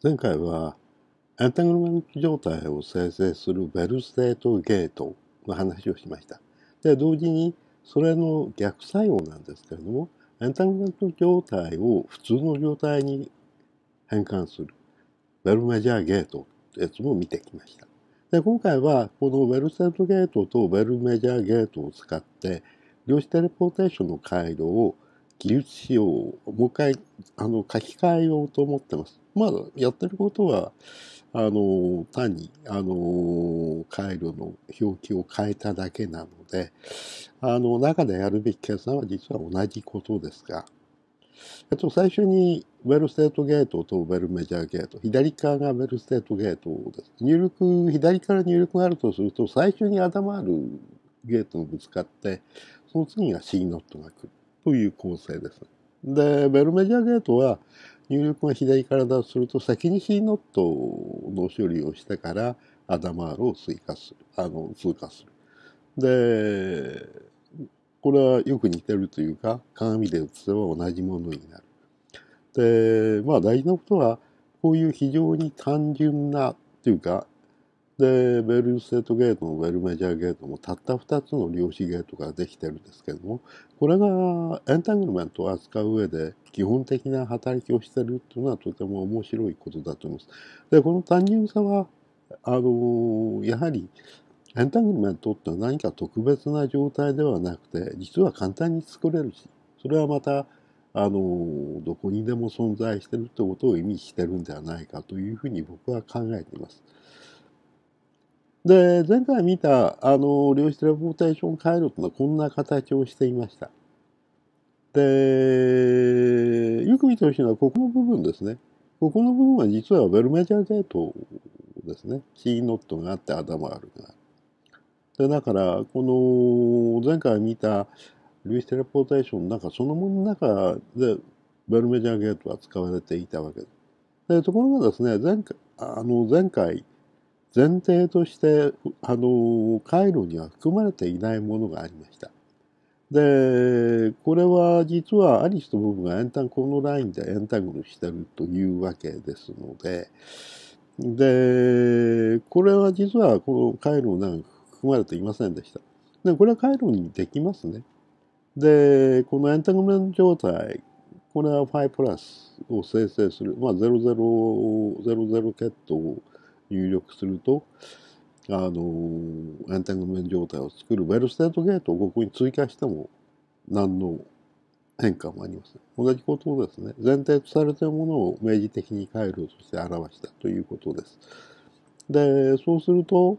前回はアンタグルメント状態を生成するベルステートゲートの話をしました。で、同時にそれの逆作用なんですけれども、アンタグルメント状態を普通の状態に変換するベルメジャーゲートってやつも見てきました。で、今回はこのベルステートゲートとベルメジャーゲートを使って量子テレポーテーションの回路を技術仕様をもう一回あの書き換えようと思ってます。まあ、やってることは、あの、単に、あの、回路の表記を変えただけなので、あの、中でやるべき計算は実は同じことですが、えっと、最初にウェルステートゲートとウェルメジャーゲート、左側がウェルステートゲートです。入力、左から入力があるとすると、最初に頭あるゲートがぶつかって、その次が C ノットが来る。という構成です。で、ベルメジャーゲートは入力が左からだとすると先に C ノットの処理をしてからアダマールを追加する、あの、通過する。で、これはよく似てるというか、鏡で映せば同じものになる。で、まあ大事なことは、こういう非常に単純なというか、で、ベルステートゲートもベルメジャーゲートもたった2つの量子ゲートができてるんですけども、これがエンタングルメントを扱う上で基本的な働きをしてるっていうのはとても面白いことだと思います。で、この単純さは、あの、やはりエンタングルメントって何か特別な状態ではなくて、実は簡単に作れるし、それはまた、あのどこにでも存在してるってことを意味してるんではないかというふうに僕は考えています。で、前回見た、あの、量子テレポーテーション回路ってのはこんな形をしていました。で、よく見てほしいのはここの部分ですね。ここの部分は実はベルメジャーゲートですね。C ノットがあって頭があるから。で、だから、この前回見た粒子テレポーテーションの中そのものの中でベルメジャーゲートは使われていたわけです。でところがですね、前回、あの前回、前提としてあの回路には含まれていないものがありました。でこれは実はアリスとボブがエンタこのラインでエンタグルしてるというわけですのででこれは実はこの回路なんか含まれていませんでした。でこれは回路にできますね。でこのエンタグメント状態これは5プラスを生成する、まあ、00, 00ットを入力すると、あのー、エンタングメント状態を作るウェルステートゲートをここに追加しても何の変化もありません。同じことをですね、前提とされているものを明示的に回路として表したということです。で、そうすると、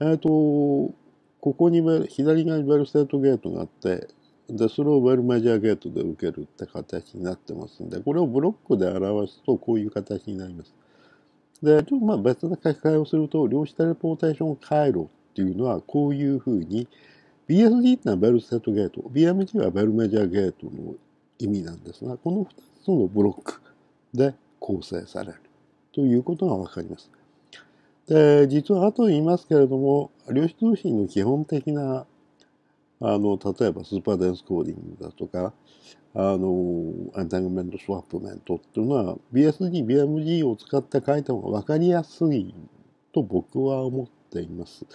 えっ、ー、と、ここに左側にウェルステートゲートがあって、で、それをウェルメジャーゲートで受けるって形になってますんで、これをブロックで表すとこういう形になります。で、でもまあ別な書き換えをすると、量子テレポーテーション回路っていうのはこういうふうに、BSD ってのはベルセットゲート、BMG はベルメジャーゲートの意味なんですが、この2つのブロックで構成されるということがわかります。で、実は後で言いますけれども、量子通信の基本的な、あの、例えばスーパーデンスコーディングだとか、あの、エンタグメントスワップメントっていうのは、BSD、BMG を使って書いた方が分かりやすいと僕は思っています。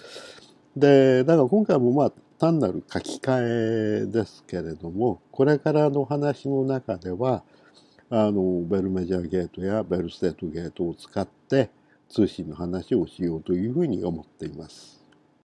で、だから今回もまあ、単なる書き換えですけれども、これからの話の中では、あの、ベルメジャーゲートやベルステートゲートを使って通信の話をしようというふうに思っています。